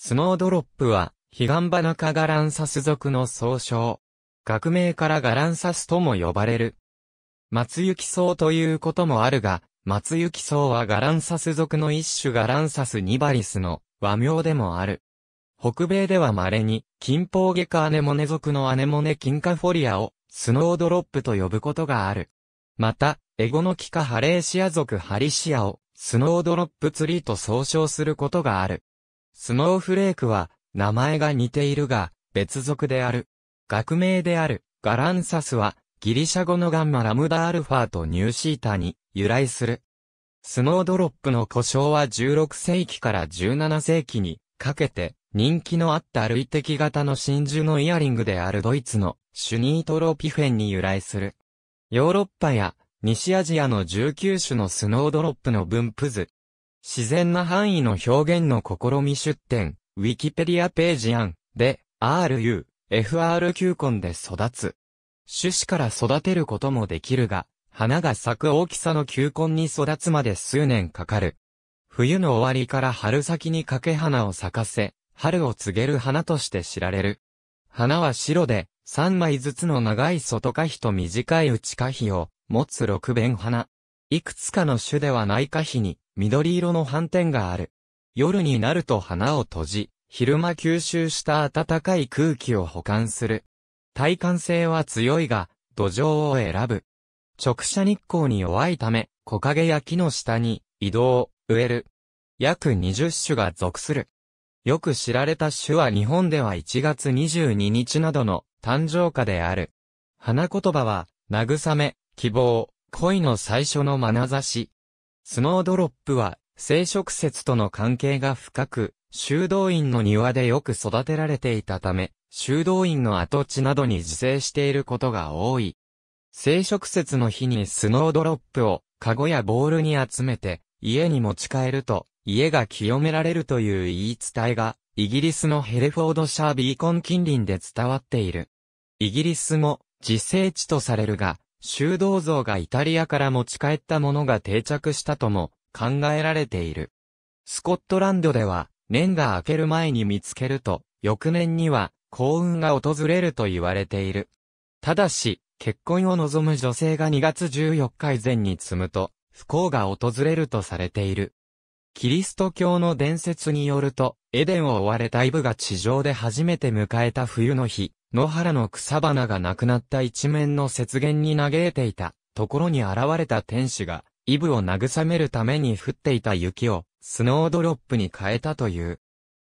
スノードロップは、ヒガンバナカガランサス族の総称。学名からガランサスとも呼ばれる。松雪草ということもあるが、松雪草はガランサス族の一種ガランサスニバリスの和名でもある。北米では稀に、金峰外科アネモネ族のアネモネ金花フォリアを、スノードロップと呼ぶことがある。また、エゴノキカハレーシア族ハリシアを、スノードロップツリーと総称することがある。スノーフレークは、名前が似ているが、別属である。学名である、ガランサスは、ギリシャ語のガンマラムダアルファとニューシータに由来する。スノードロップの故障は16世紀から17世紀にかけて人気のあった類的型の真珠のイヤリングであるドイツのシュニートロピフェンに由来する。ヨーロッパや西アジアの19種のスノードロップの分布図自然な範囲の表現の試み出典、ウィキペディアページ案で RU、f r 球根で育つ。種子から育てることもできるが、花が咲く大きさの球根に育つまで数年かかる。冬の終わりから春先にかけ花を咲かせ、春を告げる花として知られる。花は白で、3枚ずつの長い外花火と短い内花火を持つ六弁花。いくつかの種ではない花火に、緑色の斑点がある。夜になると花を閉じ、昼間吸収した暖かい空気を保管する。耐寒性は強いが、土壌を選ぶ。直射日光に弱いため、木陰や木の下に移動、植える。約20種が属する。よく知られた種は日本では1月22日などの誕生花である。花言葉は、慰め、希望、恋の最初の眼差し、スノードロップは、生殖説との関係が深く、修道院の庭でよく育てられていたため、修道院の跡地などに自生していることが多い。生殖説の日にスノードロップを、カゴやボールに集めて、家に持ち帰ると、家が清められるという言い伝えが、イギリスのヘレフォードシャービーコン近隣で伝わっている。イギリスも、自生地とされるが、修道像がイタリアから持ち帰ったものが定着したとも考えられている。スコットランドでは、年が明ける前に見つけると、翌年には幸運が訪れると言われている。ただし、結婚を望む女性が2月14日以前に積むと、不幸が訪れるとされている。キリスト教の伝説によると、エデンを追われたイブが地上で初めて迎えた冬の日、野原の草花がなくなった一面の雪原に嘆いていた、ところに現れた天使が、イブを慰めるために降っていた雪を、スノードロップに変えたという。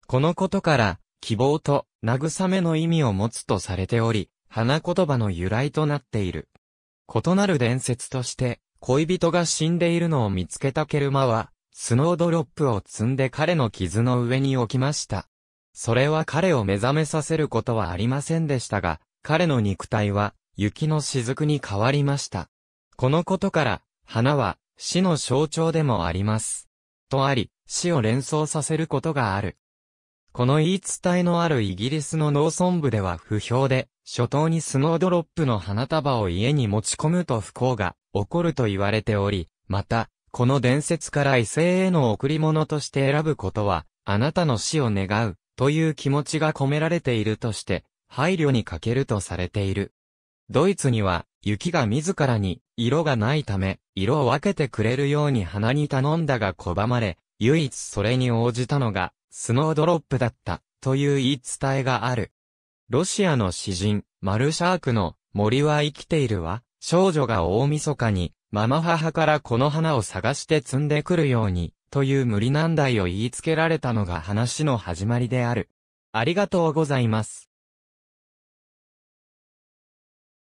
このことから、希望と慰めの意味を持つとされており、花言葉の由来となっている。異なる伝説として、恋人が死んでいるのを見つけたケルマは、スノードロップを積んで彼の傷の上に置きました。それは彼を目覚めさせることはありませんでしたが、彼の肉体は雪の雫に変わりました。このことから、花は死の象徴でもあります。とあり、死を連想させることがある。この言い伝えのあるイギリスの農村部では不評で、初頭にスノードロップの花束を家に持ち込むと不幸が起こると言われており、また、この伝説から異性への贈り物として選ぶことは、あなたの死を願う、という気持ちが込められているとして、配慮に欠けるとされている。ドイツには、雪が自らに、色がないため、色を分けてくれるように花に頼んだが拒まれ、唯一それに応じたのが、スノードロップだった、という言い伝えがある。ロシアの詩人、マルシャークの、森は生きているわ、少女が大晦日に、ママ母からこの花を探して摘んでくるように、という無理難題を言いつけられたのが話の始まりである。ありがとうございます。